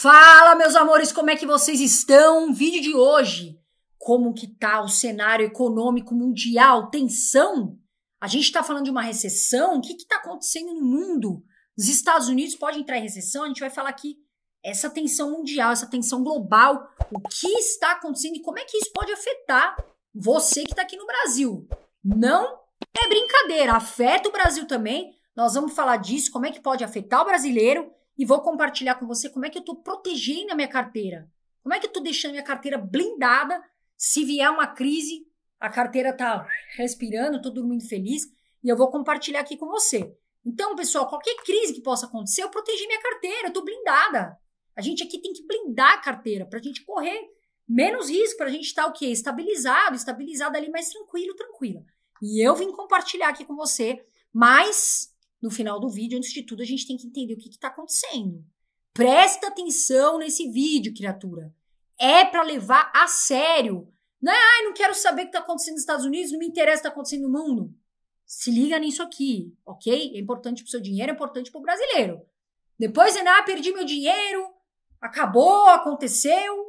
Fala, meus amores, como é que vocês estão? Vídeo de hoje. Como que tá o cenário econômico mundial? Tensão? A gente está falando de uma recessão? O que está acontecendo no mundo? Os Estados Unidos podem entrar em recessão? A gente vai falar aqui essa tensão mundial, essa tensão global. O que está acontecendo e como é que isso pode afetar você que está aqui no Brasil? Não é brincadeira, afeta o Brasil também. Nós vamos falar disso, como é que pode afetar o brasileiro e vou compartilhar com você como é que eu estou protegendo a minha carteira. Como é que eu estou deixando a minha carteira blindada se vier uma crise, a carteira está respirando, estou dormindo feliz e eu vou compartilhar aqui com você. Então, pessoal, qualquer crise que possa acontecer, eu protegi minha carteira, eu estou blindada. A gente aqui tem que blindar a carteira para a gente correr menos risco, para a gente estar tá, o quê? Estabilizado, estabilizado ali, mais tranquilo, tranquila. E eu vim compartilhar aqui com você mais no final do vídeo. Antes de tudo, a gente tem que entender o que está acontecendo. Presta atenção nesse vídeo, criatura. É para levar a sério. Não é, ai, não quero saber o que está acontecendo nos Estados Unidos, não me interessa o que está acontecendo no mundo. Se liga nisso aqui, ok? É importante para o seu dinheiro, é importante para o brasileiro. Depois, é, ah, perdi meu dinheiro, acabou, aconteceu.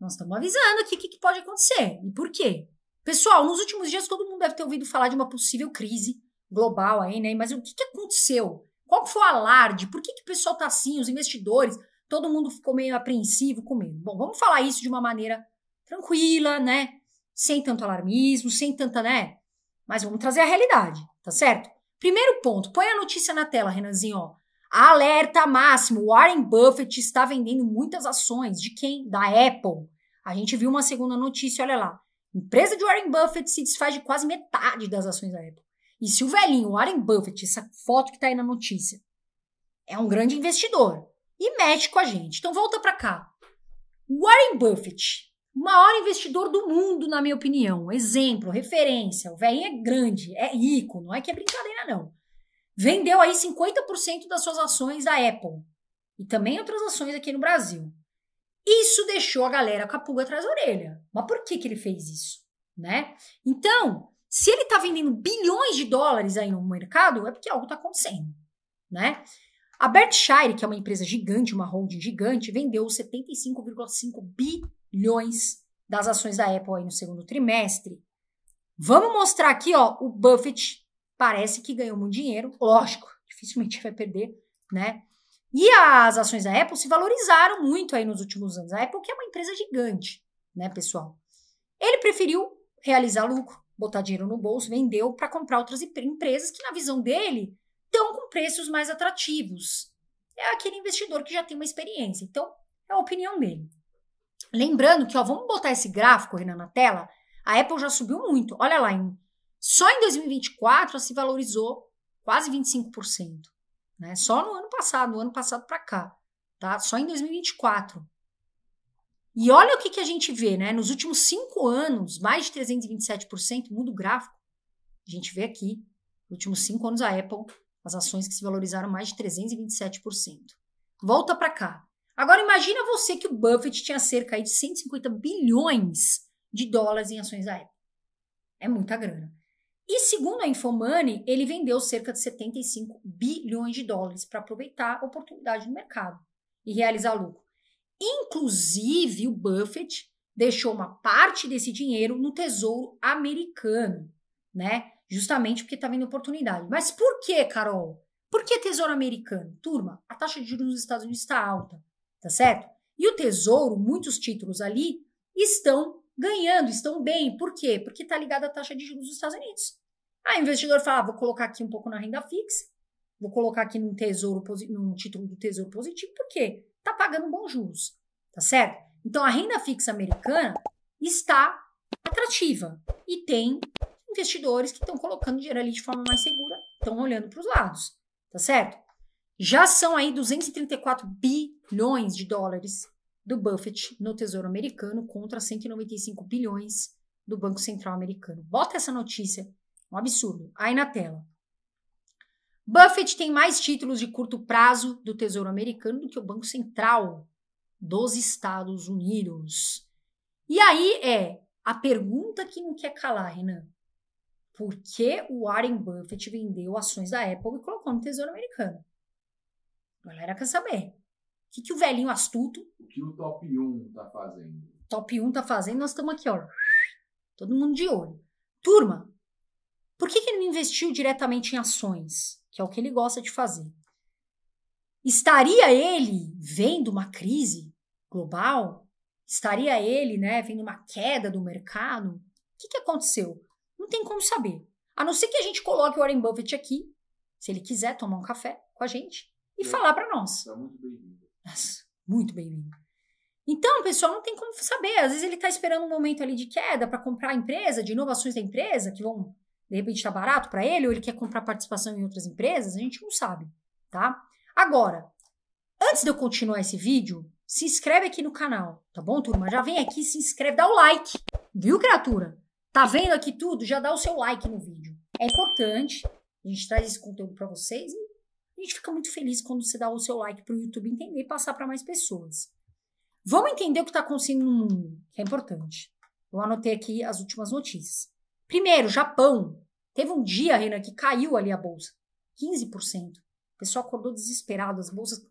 Nós estamos avisando aqui o que, que pode acontecer e por quê. Pessoal, nos últimos dias todo mundo deve ter ouvido falar de uma possível crise global aí, né? Mas o que, que aconteceu? Qual foi o alarde? Por que, que o pessoal tá assim? Os investidores, todo mundo ficou meio apreensivo, com medo. Bom, vamos falar isso de uma maneira tranquila, né? Sem tanto alarmismo, sem tanta, né? Mas vamos trazer a realidade, tá certo? Primeiro ponto, põe a notícia na tela, Renanzinho, ó. Alerta máximo, Warren Buffett está vendendo muitas ações. De quem? Da Apple. A gente viu uma segunda notícia, olha lá. Empresa de Warren Buffett se desfaz de quase metade das ações da Apple. E se o velhinho Warren Buffett, essa foto que tá aí na notícia, é um grande investidor e mexe com a gente. Então volta para cá. Warren Buffett, o maior investidor do mundo, na minha opinião. Exemplo, referência. O velhinho é grande, é rico, não é que é brincadeira, não. Vendeu aí 50% das suas ações da Apple e também outras ações aqui no Brasil. Isso deixou a galera com a pulga atrás da orelha. Mas por que, que ele fez isso? Né? Então, se ele está vendendo bilhões de dólares aí no mercado, é porque algo está acontecendo, né? A Berkshire, que é uma empresa gigante, uma holding gigante, vendeu 75,5 bilhões das ações da Apple aí no segundo trimestre. Vamos mostrar aqui, ó, o Buffett parece que ganhou muito dinheiro, lógico, dificilmente vai perder, né? E as ações da Apple se valorizaram muito aí nos últimos anos. A Apple que é uma empresa gigante, né, pessoal? Ele preferiu realizar lucro botar dinheiro no bolso, vendeu para comprar outras empresas que, na visão dele, estão com preços mais atrativos. É aquele investidor que já tem uma experiência. Então, é a opinião dele. Lembrando que, ó, vamos botar esse gráfico, Renan, na tela. A Apple já subiu muito. Olha lá, em, só em 2024 ela se valorizou quase 25%. Né? Só no ano passado, no ano passado para cá. Tá? Só em 2024. E olha o que, que a gente vê, né? Nos últimos cinco anos, mais de 327%, muda o gráfico. A gente vê aqui, nos últimos cinco anos, a Apple, as ações que se valorizaram mais de 327%. Volta para cá. Agora imagina você que o Buffett tinha cerca de 150 bilhões de dólares em ações da Apple. É muita grana. E segundo a Infomoney, ele vendeu cerca de 75 bilhões de dólares para aproveitar a oportunidade do mercado e realizar lucro. Inclusive, o Buffett deixou uma parte desse dinheiro no Tesouro Americano, né? Justamente porque estava tá vendo oportunidade. Mas por que, Carol? Por que Tesouro Americano? Turma, a taxa de juros nos Estados Unidos está alta, tá certo? E o Tesouro, muitos títulos ali estão ganhando, estão bem. Por quê? Porque está ligado à taxa de juros dos Estados Unidos. Aí o investidor fala: ah, vou colocar aqui um pouco na renda fixa, vou colocar aqui num tesouro, num título do tesouro positivo, por quê? está pagando bons juros, tá certo? Então a renda fixa americana está atrativa e tem investidores que estão colocando dinheiro ali de forma mais segura, estão olhando para os lados, tá certo? Já são aí 234 bilhões de dólares do Buffett no Tesouro Americano contra 195 bilhões do Banco Central Americano. Bota essa notícia, um absurdo, aí na tela. Buffett tem mais títulos de curto prazo do Tesouro Americano do que o Banco Central dos Estados Unidos. E aí é a pergunta que não quer calar, Renan. Por que o Warren Buffett vendeu ações da Apple e colocou no Tesouro Americano? A galera quer saber. O que, que o velhinho astuto. O que o top 1 tá fazendo? Top 1 tá fazendo, nós estamos aqui, ó. Todo mundo de olho. Turma, por que, que ele não investiu diretamente em ações? que é o que ele gosta de fazer. Estaria ele vendo uma crise global? Estaria ele né, vendo uma queda do mercado? O que, que aconteceu? Não tem como saber. A não ser que a gente coloque o Warren Buffett aqui, se ele quiser tomar um café com a gente e é, falar para nós. Tá muito bem-vindo. Muito bem-vindo. Então, pessoal, não tem como saber. Às vezes ele está esperando um momento ali de queda para comprar a empresa, de inovações da empresa, que vão de repente está barato para ele, ou ele quer comprar participação em outras empresas, a gente não sabe, tá? Agora, antes de eu continuar esse vídeo, se inscreve aqui no canal, tá bom, turma? Já vem aqui, se inscreve, dá o like, viu, criatura? Tá vendo aqui tudo? Já dá o seu like no vídeo. É importante, a gente traz esse conteúdo para vocês e a gente fica muito feliz quando você dá o seu like para o YouTube entender e passar para mais pessoas. Vamos entender o que está acontecendo no mundo, que é importante. Eu anotei aqui as últimas notícias. Primeiro, Japão. Teve um dia, Renan, que caiu ali a bolsa. 15%. O pessoal acordou desesperado, as bolsas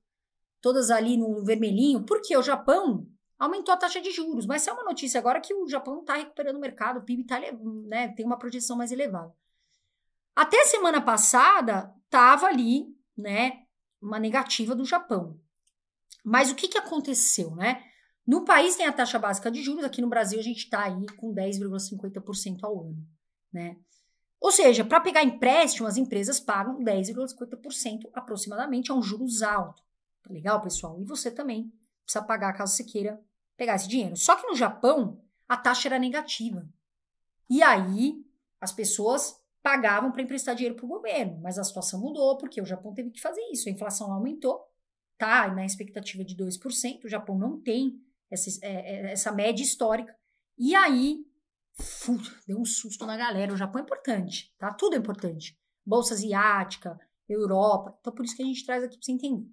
todas ali no vermelhinho, Por quê? o Japão aumentou a taxa de juros. Mas é uma notícia agora que o Japão está recuperando o mercado, o PIB tá, né, tem uma projeção mais elevada. Até semana passada, estava ali né, uma negativa do Japão. Mas o que, que aconteceu? Né? No país tem a taxa básica de juros, aqui no Brasil a gente está aí com 10,50% ao ano, né? Ou seja, para pegar empréstimo, as empresas pagam 10,50% aproximadamente a é um juros alto. Tá legal, pessoal? E você também precisa pagar caso você queira pegar esse dinheiro. Só que no Japão, a taxa era negativa. E aí, as pessoas pagavam para emprestar dinheiro para o governo, mas a situação mudou porque o Japão teve que fazer isso. A inflação aumentou, tá na expectativa de 2%. O Japão não tem essa, é, é, essa média histórica. E aí, deu um susto na galera. O Japão é importante, tá? Tudo é importante. Bolsa asiática, Europa. Então, por isso que a gente traz aqui para você entender.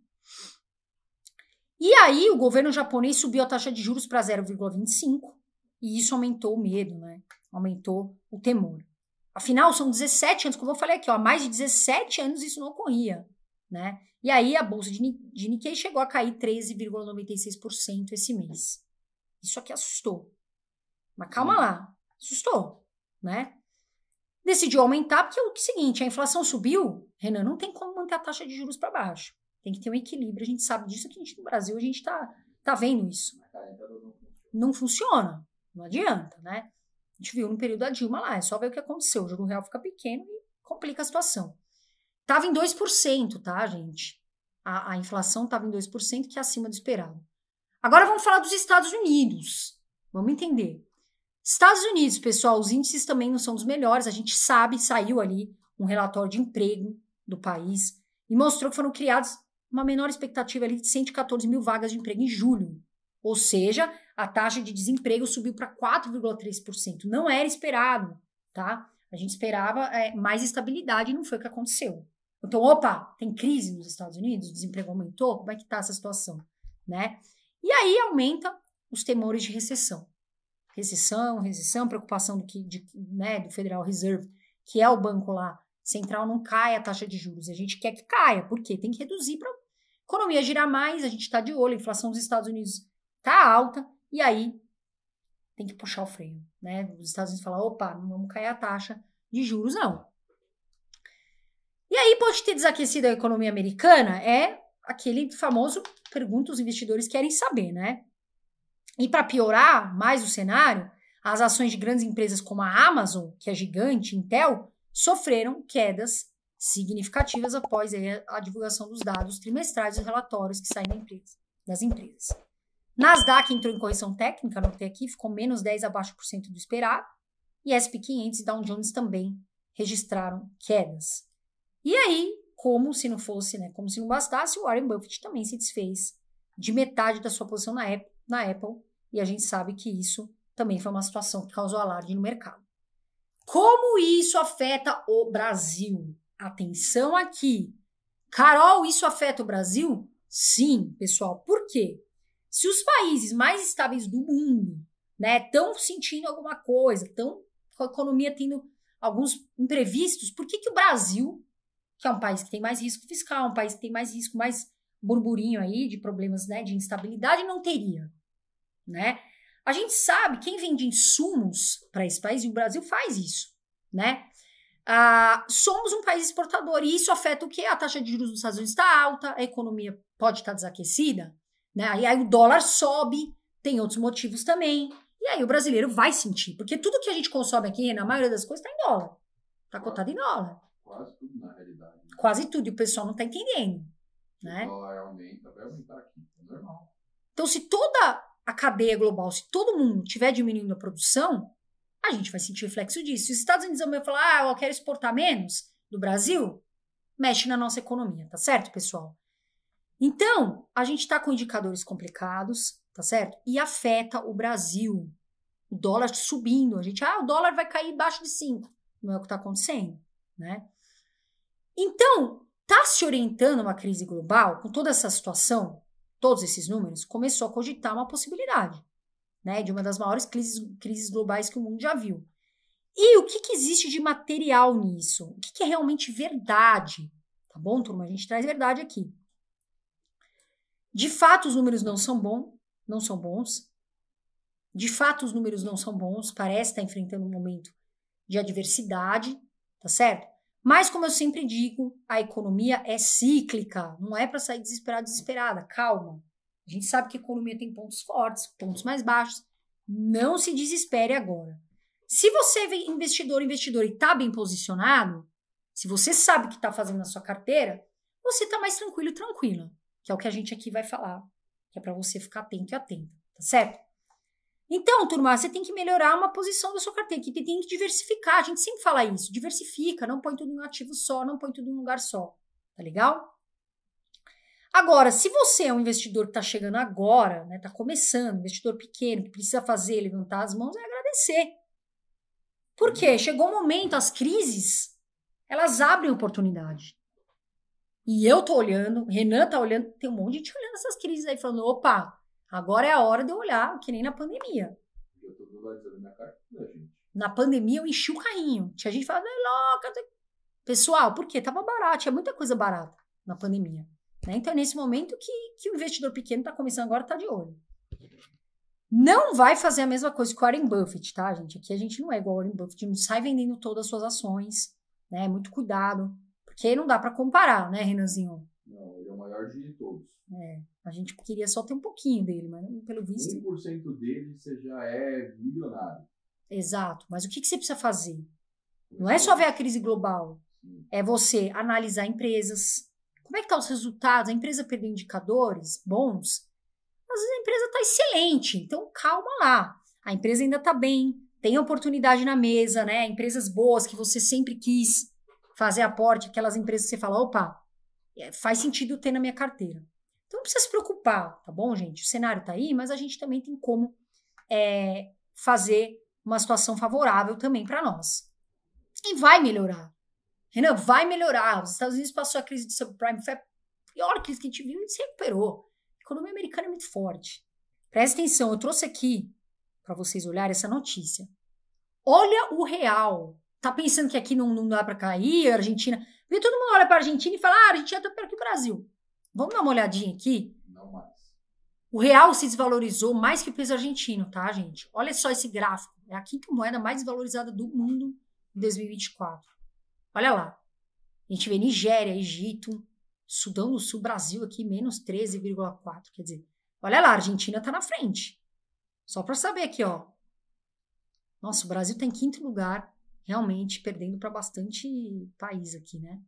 E aí, o governo japonês subiu a taxa de juros para 0,25 e isso aumentou o medo, né? Aumentou o temor. Afinal, são 17 anos, como eu falei aqui, ó, há mais de 17 anos isso não ocorria, né? E aí a bolsa de, de Nikkei chegou a cair 13,96% esse mês. Isso aqui assustou. Mas calma lá, assustou, né? Decidiu aumentar porque é o seguinte, a inflação subiu, Renan, não tem como manter a taxa de juros para baixo. Tem que ter um equilíbrio, a gente sabe disso que gente, no Brasil a gente está tá vendo isso. Não funciona, não adianta, né? A gente viu no período da Dilma lá, é só ver o que aconteceu, o juro real fica pequeno e complica a situação. Estava em 2%, tá, gente? A, a inflação estava em 2%, que é acima do esperado. Agora vamos falar dos Estados Unidos. Vamos entender. Estados Unidos, pessoal, os índices também não são dos melhores. A gente sabe, saiu ali um relatório de emprego do país e mostrou que foram criados uma menor expectativa ali de 114 mil vagas de emprego em julho. Ou seja, a taxa de desemprego subiu para 4,3%. Não era esperado, tá? A gente esperava é, mais estabilidade e não foi o que aconteceu. Então, opa, tem crise nos Estados Unidos, o desemprego aumentou, como é que está essa situação, né? E aí aumenta os temores de recessão. Recessão, recessão, preocupação do, que, de, né, do Federal Reserve, que é o banco lá central, não cai a taxa de juros. A gente quer que caia, porque tem que reduzir para a economia girar mais, a gente está de olho, a inflação dos Estados Unidos está alta, e aí tem que puxar o freio, né? Os Estados Unidos falam, opa, não vamos cair a taxa de juros, não. E aí pode ter desaquecido a economia americana? É aquele famoso pergunta os investidores querem saber, né? E para piorar mais o cenário, as ações de grandes empresas como a Amazon, que é gigante, Intel, sofreram quedas significativas após a divulgação dos dados trimestrais dos relatórios que saem das empresas. Nasdaq entrou em correção técnica, anotei aqui, ficou menos 10 abaixo por cento do esperado, e SP 500 e Dow Jones também registraram quedas. E aí, como se não fosse, né, como se não bastasse, o Warren Buffett também se desfez de metade da sua posição na Apple, na Apple e a gente sabe que isso também foi uma situação que causou alarde no mercado. Como isso afeta o Brasil? Atenção aqui. Carol, isso afeta o Brasil? Sim, pessoal. Por quê? Se os países mais estáveis do mundo estão né, sentindo alguma coisa, estão com a economia tendo alguns imprevistos, por que, que o Brasil que é um país que tem mais risco fiscal, um país que tem mais risco, mais burburinho aí de problemas né, de instabilidade, não teria. Né? A gente sabe quem vende insumos para esse país, e o Brasil faz isso. Né? Ah, somos um país exportador, e isso afeta o que? A taxa de juros dos Estados Unidos está alta, a economia pode estar tá desaquecida, né? e aí o dólar sobe, tem outros motivos também. E aí o brasileiro vai sentir, porque tudo que a gente consome aqui, na maioria das coisas, está em dólar. Está cotado em dólar quase tudo na realidade. Né? Quase tudo, e o pessoal não está entendendo. Né? dólar é aumenta, vai aumentar aqui, é normal. Então, se toda a cadeia global, se todo mundo estiver diminuindo a produção, a gente vai sentir reflexo disso. Se os Estados Unidos vão falar, ah, eu quero exportar menos do Brasil, mexe na nossa economia, tá certo, pessoal? Então, a gente está com indicadores complicados, tá certo? E afeta o Brasil. O dólar subindo. A gente, ah, o dólar vai cair abaixo de 5. Não é o que está acontecendo, né? Então, está se orientando uma crise global, com toda essa situação, todos esses números, começou a cogitar uma possibilidade né, de uma das maiores crises, crises globais que o mundo já viu. E o que, que existe de material nisso? O que, que é realmente verdade? Tá bom, turma? A gente traz verdade aqui. De fato, os números não são bons, não são bons. De fato, os números não são bons, parece estar enfrentando um momento de adversidade, tá certo? Mas, como eu sempre digo, a economia é cíclica, não é para sair desesperado, desesperada. Calma. A gente sabe que a economia tem pontos fortes, pontos mais baixos. Não se desespere agora. Se você é investidor, investidor e está bem posicionado, se você sabe o que está fazendo na sua carteira, você está mais tranquilo e tranquila, que é o que a gente aqui vai falar, que é para você ficar atento e atento, tá certo? Então, turma, você tem que melhorar uma posição da sua carteira, que tem que diversificar. A gente sempre fala isso, diversifica, não põe tudo em um ativo só, não põe tudo em um lugar só. Tá legal? Agora, se você é um investidor que está chegando agora, né, está começando, investidor pequeno, que precisa fazer, levantar as mãos, é agradecer. Por quê? Uhum. Chegou um momento, as crises, elas abrem oportunidade. E eu tô olhando, Renan tá olhando, tem um monte de gente olhando essas crises aí, falando, opa, Agora é a hora de eu olhar, que nem na pandemia. Eu tô minha carteira, né, gente. Na pandemia eu enchi o carrinho. Tinha gente falando, é louca. Pessoal, por quê? Tava barato, tinha muita coisa barata na pandemia. Né? Então é nesse momento que, que o investidor pequeno está começando agora, está de olho. Não vai fazer a mesma coisa que o Warren Buffett, tá, gente? Aqui a gente não é igual o Warren Buffett, não sai vendendo todas as suas ações, né? Muito cuidado, porque não dá para comparar, né, Renanzinho? de todos. É, a gente queria só ter um pouquinho dele, mas pelo visto. 1% dele você já é milionário. Exato, mas o que, que você precisa fazer? Não é só ver a crise global, é você analisar empresas. Como é que estão tá os resultados? A empresa perdeu indicadores bons? Às vezes a empresa está excelente, então calma lá. A empresa ainda está bem, tem oportunidade na mesa, né? Empresas boas que você sempre quis fazer aporte, aquelas empresas que você fala, opa, é, faz sentido ter na minha carteira. Então não precisa se preocupar, tá bom, gente? O cenário tá aí, mas a gente também tem como é, fazer uma situação favorável também para nós. E vai melhorar. Renan, vai melhorar. Os Estados Unidos passou a crise de subprime, foi a pior crise que a gente viu e se recuperou. A economia americana é muito forte. Presta atenção, eu trouxe aqui para vocês olharem essa notícia. Olha o real. Tá pensando que aqui não, não dá para cair, a Argentina. E todo mundo olha para a Argentina e fala: ah, a Argentina está pior que o Brasil. Vamos dar uma olhadinha aqui? Não mais. O real se desvalorizou mais que o peso argentino, tá, gente? Olha só esse gráfico. É a quinta moeda mais desvalorizada do mundo em 2024. Olha lá. A gente vê Nigéria, Egito, Sudão do Sul, Brasil aqui, menos 13,4. Quer dizer, olha lá, a Argentina está na frente. Só para saber aqui, ó. Nossa, o Brasil está em quinto lugar realmente perdendo para bastante país aqui, né?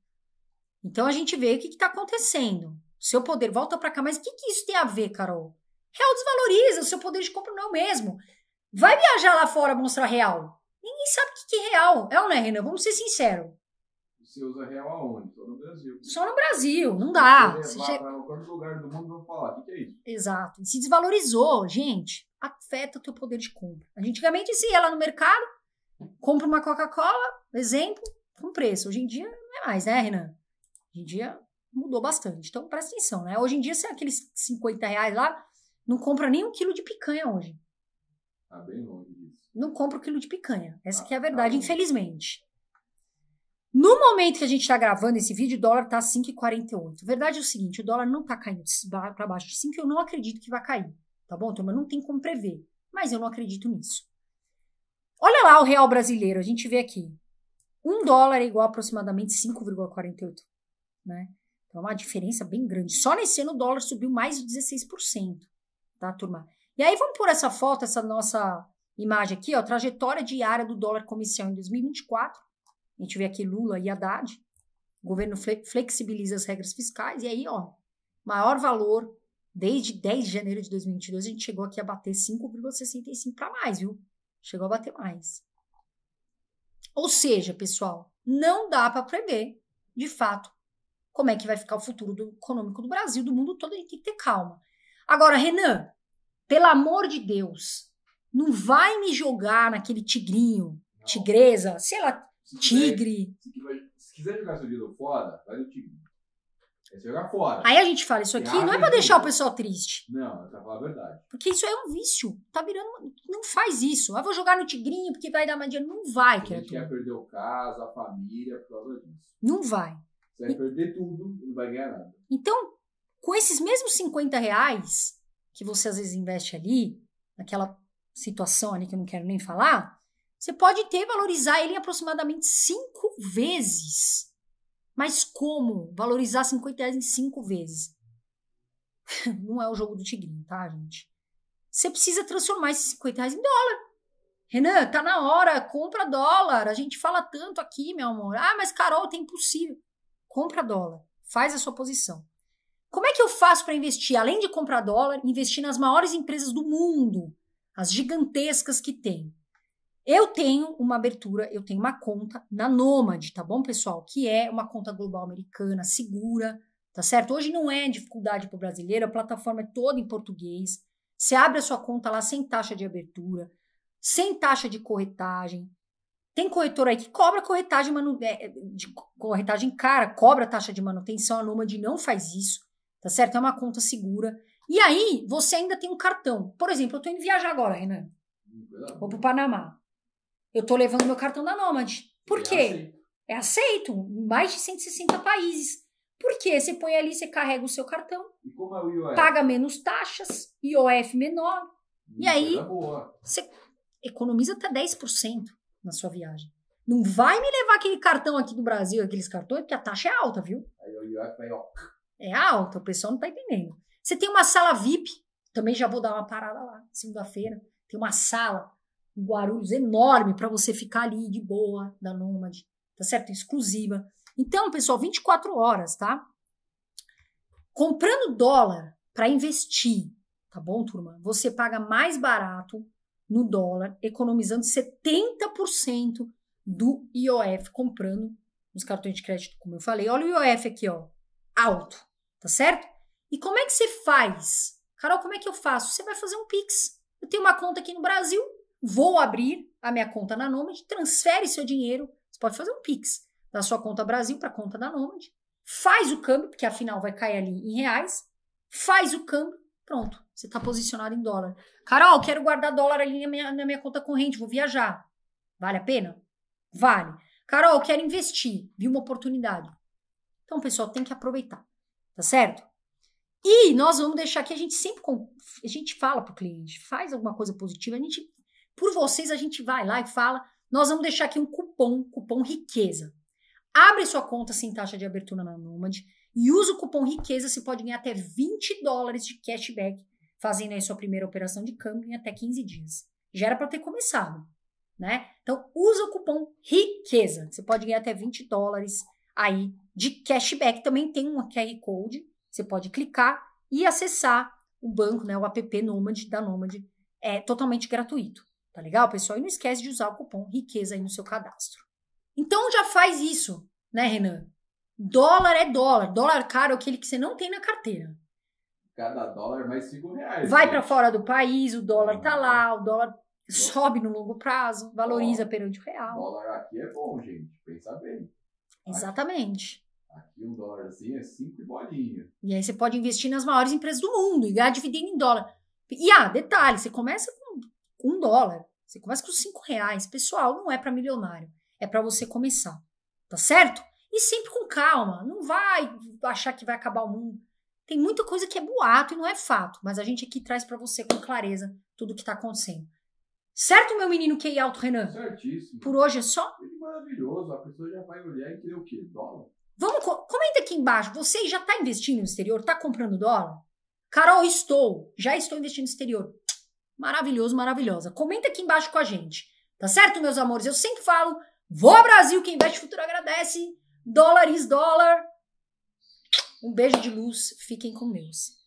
Então a gente vê o que está acontecendo. Seu poder volta para cá, mas o que, que, isso tem a ver, Carol? Real desvaloriza, o seu poder de compra não é o mesmo. Vai viajar lá fora mostrar real. Ninguém sabe o que, que é real. É ou não é, Renan? Vamos ser sinceros. Você usa real aonde? Só no Brasil. Só no Brasil, não dá. Você levar, qualquer lugar do mundo vão falar, o que, é isso? Exato. se desvalorizou, gente, afeta o teu poder de compra. Antigamente, se ia lá no mercado, Compro uma Coca-Cola, exemplo, com preço. Hoje em dia não é mais, né, Renan? Hoje em dia mudou bastante. Então presta atenção, né? Hoje em dia, se é aqueles 50 reais lá, não compra nem um quilo de picanha hoje. Tá bem longe disso. Não compra um quilo de picanha. Essa tá, que é a tá verdade, tá infelizmente. No momento que a gente está gravando esse vídeo, o dólar está 5,48. A verdade é o seguinte, o dólar não está caindo para baixo de 5 eu não acredito que vai cair, tá bom, turma? Não tem como prever, mas eu não acredito nisso. Olha lá o real brasileiro, a gente vê aqui. Um dólar é igual a aproximadamente 5,48, né? Então, é uma diferença bem grande. Só nesse ano o dólar subiu mais de 16%, tá, turma? E aí vamos por essa foto, essa nossa imagem aqui, ó, trajetória diária do dólar comercial em 2024. A gente vê aqui Lula e Haddad. O governo flexibiliza as regras fiscais e aí, ó, maior valor desde 10 de janeiro de 2022, a gente chegou aqui a bater 5,65 para mais, viu? Chegou a bater mais. Ou seja, pessoal, não dá para prever, de fato, como é que vai ficar o futuro do, econômico do Brasil, do mundo todo, a gente tem que ter calma. Agora, Renan, pelo amor de Deus, não vai me jogar naquele tigrinho, não. tigresa, sei lá, se tigre. Quiser, se, quiser, se quiser jogar seu dinheiro fora, vai no tigre. É jogar fora. Aí a gente fala, isso aqui não é pra deixar o pessoal triste. Não, é pra falar a verdade. Porque isso é um vício. Tá virando. uma- Não faz isso. Ah, vou jogar no Tigrinho porque vai dar mais dinheiro. Não vai, A gente quer perder o caso, a família, por causa disso. Não vai. Você vai perder tudo e não vai ganhar nada. Então, com esses mesmos 50 reais que você às vezes investe ali, naquela situação ali que eu não quero nem falar, você pode ter valorizar ele em aproximadamente cinco vezes. Mas como valorizar 50 reais em cinco vezes? Não é o jogo do tigrinho, tá, gente? Você precisa transformar esses 50 reais em dólar. Renan, tá na hora, compra dólar. A gente fala tanto aqui, meu amor. Ah, mas Carol, tem tá impossível. Compra dólar, faz a sua posição. Como é que eu faço para investir? Além de comprar dólar, investir nas maiores empresas do mundo, as gigantescas que tem. Eu tenho uma abertura, eu tenho uma conta na Nômade, tá bom, pessoal? Que é uma conta global americana, segura, tá certo? Hoje não é dificuldade para o brasileiro, a plataforma é toda em português. Você abre a sua conta lá sem taxa de abertura, sem taxa de corretagem. Tem corretor aí que cobra corretagem, manu... É, é, de corretagem cara, cobra taxa de manutenção, a Nômade não faz isso, tá certo? É uma conta segura. E aí, você ainda tem um cartão. Por exemplo, eu estou indo viajar agora, Renan. Vou pro Panamá. Eu tô levando meu cartão da Nômade. Por quê? É aceito em mais de 160 países. Por quê? Você põe ali, você carrega o seu cartão, é paga menos taxas, IOF menor, hum, e aí você economiza até 10% na sua viagem. Não vai me levar aquele cartão aqui do Brasil, aqueles cartões, porque a taxa é alta, viu? É alta, o pessoal não tá entendendo. Você tem uma sala VIP, também já vou dar uma parada lá, segunda-feira. Tem uma sala Guarulhos enorme para você ficar ali de boa, da Nômade, tá certo? Exclusiva. Então, pessoal, 24 horas, tá? Comprando dólar para investir, tá bom, turma? Você paga mais barato no dólar, economizando 70% do IOF comprando nos cartões de crédito, como eu falei. Olha o IOF aqui, ó, alto, tá certo? E como é que você faz? Carol, como é que eu faço? Você vai fazer um Pix. Eu tenho uma conta aqui no Brasil, vou abrir a minha conta na Nomad, transfere seu dinheiro, você pode fazer um Pix da sua conta Brasil para a conta da Nomad, faz o câmbio, porque afinal vai cair ali em reais, faz o câmbio, pronto, você está posicionado em dólar. Carol, quero guardar dólar ali na minha, na minha conta corrente, vou viajar. Vale a pena? Vale. Carol, quero investir, vi uma oportunidade. Então, pessoal, tem que aproveitar, tá certo? E nós vamos deixar aqui, a gente sempre a gente fala para o cliente, faz alguma coisa positiva, a gente por vocês a gente vai lá e fala, nós vamos deixar aqui um cupom, cupom riqueza. Abre sua conta sem taxa de abertura na Nomad e usa o cupom riqueza, você pode ganhar até 20 dólares de cashback fazendo aí sua primeira operação de câmbio em até 15 dias. Já era para ter começado, né? Então usa o cupom riqueza, você pode ganhar até 20 dólares aí de cashback. Também tem um QR Code, você pode clicar e acessar o banco, né, o app Nomad da Nomad, é totalmente gratuito. Tá legal, pessoal? E não esquece de usar o cupom riqueza aí no seu cadastro. Então já faz isso, né, Renan? Dólar é dólar. Dólar caro é aquele que você não tem na carteira. Cada dólar mais cinco reais. Vai para fora do país, o dólar tá lá, o dólar uhum. sobe no longo prazo, valoriza dólar, perante o real. Dólar aqui é bom, gente. Pensa bem. Exatamente. Aqui, aqui um dólarzinho é cinco bolinhas. E aí você pode investir nas maiores empresas do mundo e ganhar dividendo em dólar. E ah, detalhe, você começa com um dólar. Você começa com 5 reais. Pessoal, não é para milionário. É para você começar. Tá certo? E sempre com calma. Não vai achar que vai acabar o mundo. Tem muita coisa que é boato e não é fato. Mas a gente aqui traz para você com clareza tudo o que tá acontecendo. Certo, meu menino QI alto, Renan? Certíssimo. Por hoje é só? Que é maravilhoso. A pessoa já vai olhar e querer o quê? Dólar? Vamos, comenta aqui embaixo. Você já está investindo no exterior? Está comprando dólar? Carol, estou. Já estou investindo no exterior maravilhoso, maravilhosa. Comenta aqui embaixo com a gente. Tá certo, meus amores? Eu sempre falo, vou ao Brasil, quem investe futuro agradece. Dólares, dólar. Um beijo de luz, fiquem com Deus.